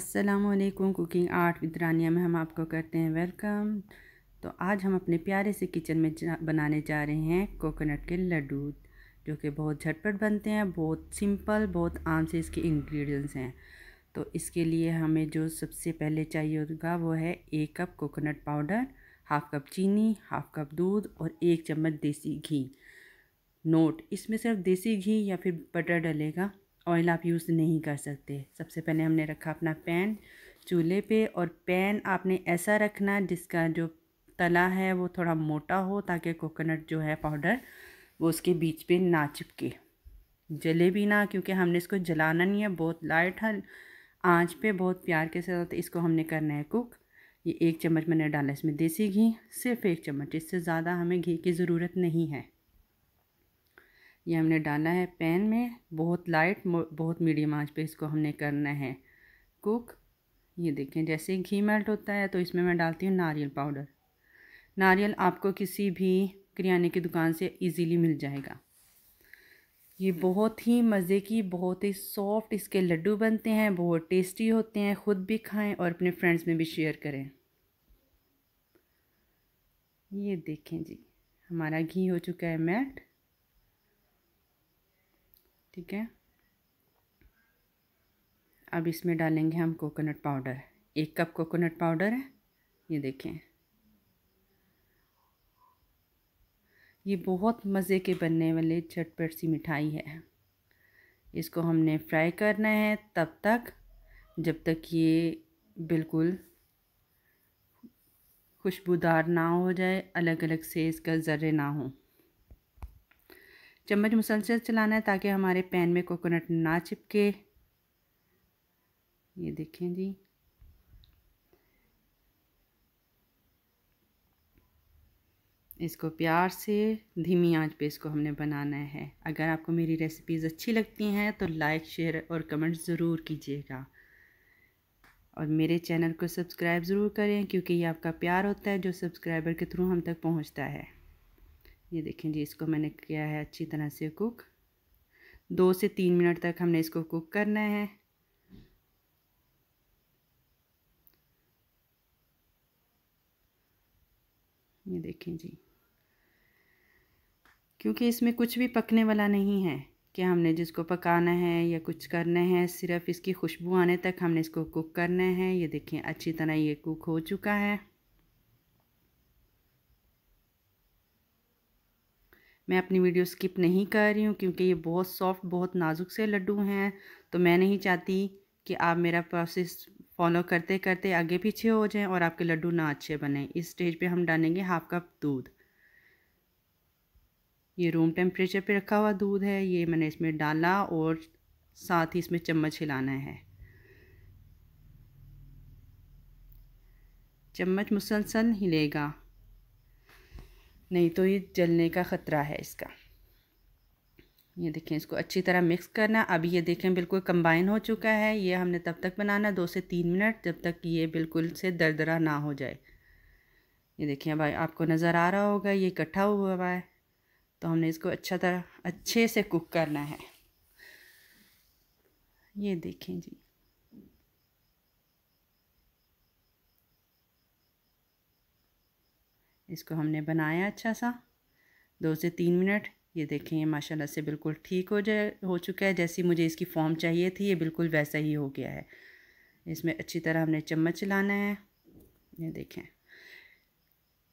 असलकुम cooking art with रानिया में हम आपको करते हैं वेलकम तो आज हम अपने प्यारे से किचन में जा, बनाने जा रहे हैं कोकोनट के लड्डू जो कि बहुत झटपट बनते हैं बहुत सिंपल बहुत आम से इसके इंग्रेडिएंट्स हैं तो इसके लिए हमें जो सबसे पहले चाहिए होगा वो है एक cup coconut powder half cup चीनी हाफ़ कप दूध और एक चम्मच देसी घी नोट इसमें सिर्फ देसी घी या फिर बटर डलेगा ऑयल आप यूज़ नहीं कर सकते सबसे पहले हमने रखा अपना पैन चूल्हे पे और पैन आपने ऐसा रखना जिसका जो तला है वो थोड़ा मोटा हो ताकि कोकोनट जो है पाउडर वो उसके बीच पे ना चिपके जले भी ना क्योंकि हमने इसको जलाना नहीं है बहुत लाइट है आँच पे बहुत प्यार के साथ इसको हमने करना है कुक ये एक चम्मच मैंने डाला इसमें देसी घी सिर्फ एक चम्मच इससे ज़्यादा हमें घी की ज़रूरत नहीं है ये हमने डालना है पैन में बहुत लाइट बहुत मीडियम आंच पे इसको हमने करना है कुक ये देखें जैसे घी मेल्ट होता है तो इसमें मैं डालती हूँ नारियल पाउडर नारियल आपको किसी भी करियाने की दुकान से इजीली मिल जाएगा ये बहुत ही मज़े की बहुत ही सॉफ्ट इसके लड्डू बनते हैं बहुत टेस्टी होते हैं ख़ुद भी खाएँ और अपने फ्रेंड्स में भी शेयर करें ये देखें जी हमारा घी हो चुका है मेल्ट ठीक है अब इसमें डालेंगे हम कोकोनट पाउडर एक कप कोकोनट पाउडर है ये देखें ये बहुत मज़े के बनने वाले चटपट सी मिठाई है इसको हमने फ्राई करना है तब तक जब तक ये बिल्कुल खुशबूदार ना हो जाए अलग अलग से इसका ज़र्रे ना हों चम्मच मुसलसल चलाना है ताकि हमारे पैन में कोकोनट ना चिपके ये देखें जी इसको प्यार से धीमी आंच पे इसको हमने बनाना है अगर आपको मेरी रेसिपीज़ अच्छी लगती हैं तो लाइक शेयर और कमेंट ज़रूर कीजिएगा और मेरे चैनल को सब्सक्राइब ज़रूर करें क्योंकि ये आपका प्यार होता है जो सब्सक्राइबर के थ्रू हम तक पहुंचता है ये देखें जी इसको मैंने किया है अच्छी तरह से कुक दो से तीन मिनट तक हमने इसको कुक करना है ये देखें जी क्योंकि इसमें कुछ भी पकने वाला नहीं है कि हमने जिसको पकाना है या कुछ करना है सिर्फ इसकी खुशबू आने तक हमने इसको कुक करना है ये देखें अच्छी तरह ये कुक हो चुका है मैं अपनी वीडियो स्किप नहीं कर रही हूँ क्योंकि ये बहुत सॉफ्ट बहुत नाजुक से लड्डू हैं तो मैं नहीं चाहती कि आप मेरा प्रोसेस फॉलो करते करते आगे पीछे हो जाएं और आपके लड्डू ना अच्छे बने इस स्टेज पे हम डालेंगे हाफ कप दूध ये रूम टेम्परेचर पे रखा हुआ दूध है ये मैंने इसमें डाला और साथ ही इसमें चम्मच हिलाना है चम्मच मुसलसल हिलेगा नहीं तो ये जलने का ख़तरा है इसका ये देखें इसको अच्छी तरह मिक्स करना अभी ये देखें बिल्कुल कंबाइन हो चुका है ये हमने तब तक बनाना दो से तीन मिनट जब तक ये बिल्कुल से दरदरा ना हो जाए ये देखिए अब आपको नज़र आ रहा होगा ये इकट्ठा हुआ हुआ है तो हमने इसको अच्छा तरह अच्छे से कुक करना है ये देखें जी इसको हमने बनाया अच्छा सा दो से तीन मिनट ये देखें माशाल्लाह से बिल्कुल ठीक हो जाए हो चुका है जैसी मुझे इसकी फॉर्म चाहिए थी ये बिल्कुल वैसा ही हो गया है इसमें अच्छी तरह हमने चम्मच चलाना है ये देखें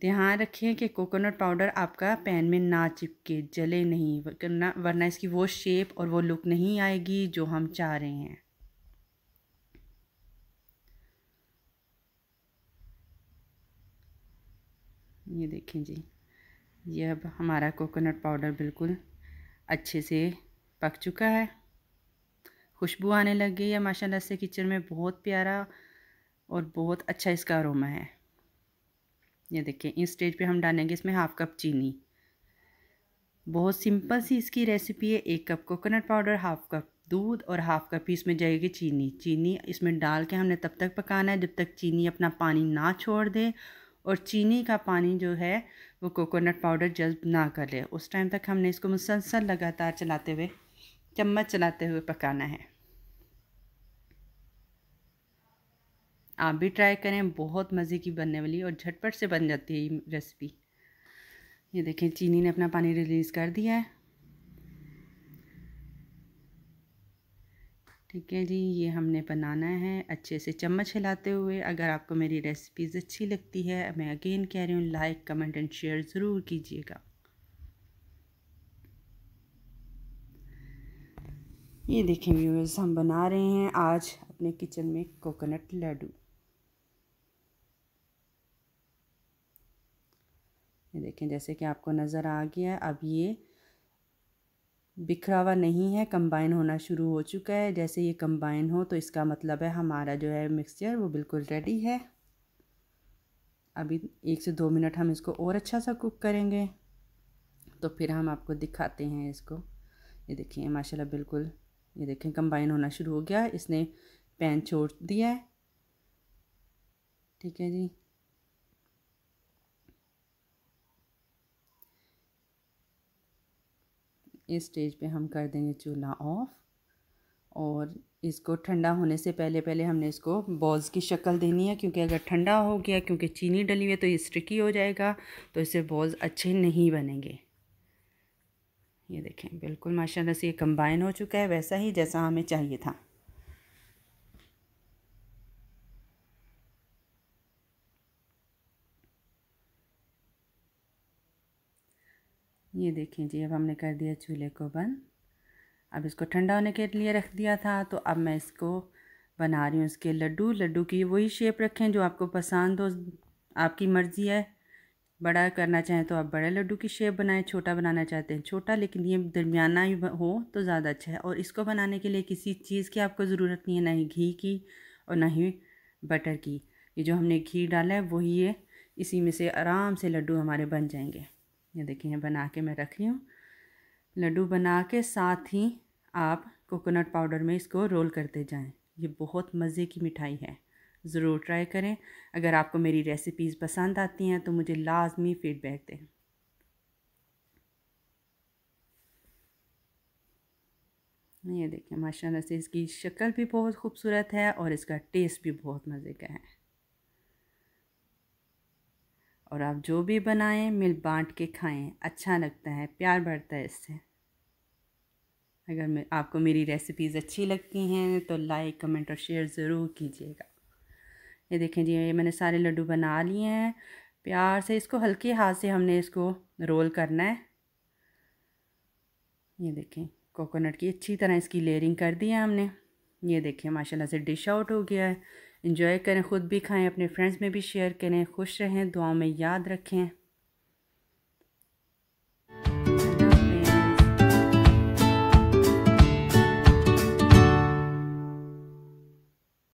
ध्यान रखें कि कोकोनट पाउडर आपका पैन में ना चिपके जले नहीं वरना वरना इसकी वो शेप और वो लुक नहीं आएगी जो हम चाह रहे हैं ये देखें जी ये अब हमारा कोकोनट पाउडर बिल्कुल अच्छे से पक चुका है खुशबू आने लग गई है माशाल्लाह से किचन में बहुत प्यारा और बहुत अच्छा इसका अरोमा है ये देखें इस स्टेज पे हम डालेंगे इसमें हाफ़ कप चीनी बहुत सिंपल सी इसकी रेसिपी है एक cup coconut powder half cup दूध और हाफ़ कप ही इसमें जाएगी चीनी चीनी इसमें डाल के हमने तब तक पकाना है जब तक चीनी अपना पानी ना छोड़ दे और चीनी का पानी जो है वो कोकोनट पाउडर जल्द ना कर ले उस टाइम तक हमने इसको मुसलसल लगातार चलाते हुए चम्मच चलाते हुए पकाना है आप भी ट्राई करें बहुत मज़े की बनने वाली और झटपट से बन जाती है ये रेसिपी ये देखें चीनी ने अपना पानी रिलीज़ कर दिया है ठीक है जी ये हमने बनाना है अच्छे से चम्मच हिलाते हुए अगर आपको मेरी रेसिपीज़ अच्छी लगती है मैं अगेन कह रही हूँ लाइक कमेंट एंड शेयर ज़रूर कीजिएगा ये देखें व्यूअर्स हम बना रहे हैं आज अपने किचन में कोकोनट लड्डू ये देखें जैसे कि आपको नज़र आ गया अब ये बिखरा हुआ नहीं है कंबाइन होना शुरू हो चुका है जैसे ये कंबाइन हो तो इसका मतलब है हमारा जो है मिक्सचर वो बिल्कुल रेडी है अभी एक से दो मिनट हम इसको और अच्छा सा कुक करेंगे तो फिर हम आपको दिखाते हैं इसको ये देखिए माशाल्लाह बिल्कुल ये देखें कंबाइन होना शुरू हो गया इसने पैन छोड़ दिया है ठीक है जी इस स्टेज पे हम कर देंगे चूल्हा ऑफ और इसको ठंडा होने से पहले पहले हमने इसको बॉल्स की शक्ल देनी है क्योंकि अगर ठंडा हो गया क्योंकि चीनी डली हुई है तो ये स्टिकी हो जाएगा तो इससे बॉल्स अच्छे नहीं बनेंगे ये देखें बिल्कुल माशाल्लाह से ये कंबाइन हो चुका है वैसा ही जैसा हमें चाहिए था ये देखें जी अब हमने कर दिया चूल्हे को बंद अब इसको ठंडा होने के लिए रख दिया था तो अब मैं इसको बना रही हूँ इसके लड्डू लड्डू की वही शेप रखें जो आपको पसंद हो आपकी मर्ज़ी है बड़ा करना चाहें तो आप बड़े लड्डू की शेप बनाएं छोटा बनाना चाहते हैं छोटा लेकिन ये दरमियाना हो तो ज़्यादा अच्छा है और इसको बनाने के लिए किसी चीज़ की आपको ज़रूरत नहीं है ना ही घी की और ना ही बटर की ये जो हमने घी डाला है वही है इसी में से आराम से लड्डू हमारे बन जाएंगे ये देखिए बना के मैं रख रही हूँ लड्डू बना के साथ ही आप कोकोनट पाउडर में इसको रोल करते जाएं ये बहुत मज़े की मिठाई है ज़रूर ट्राई करें अगर आपको मेरी रेसिपीज़ पसंद आती हैं तो मुझे लाजमी फ़ीडबैक दें ये देखें माशाल्लाह से इसकी शक्ल भी बहुत खूबसूरत है और इसका टेस्ट भी बहुत मज़े का है और आप जो भी बनाएं मिल बांट के खाएं अच्छा लगता है प्यार बढ़ता है इससे अगर मैं आपको मेरी रेसिपीज़ अच्छी लगती हैं तो लाइक कमेंट और शेयर ज़रूर कीजिएगा ये देखें जी ये मैंने सारे लड्डू बना लिए हैं प्यार से इसको हल्के हाथ से हमने इसको रोल करना है ये देखें कोकोनट की अच्छी तरह इसकी लेयरिंग कर दी है हमने ये देखें माशाल्लाह से डिश आउट हो गया है इंजॉय करें ख़ुद भी खाएं अपने फ्रेंड्स में भी शेयर करें खुश रहें दुआओं में याद रखें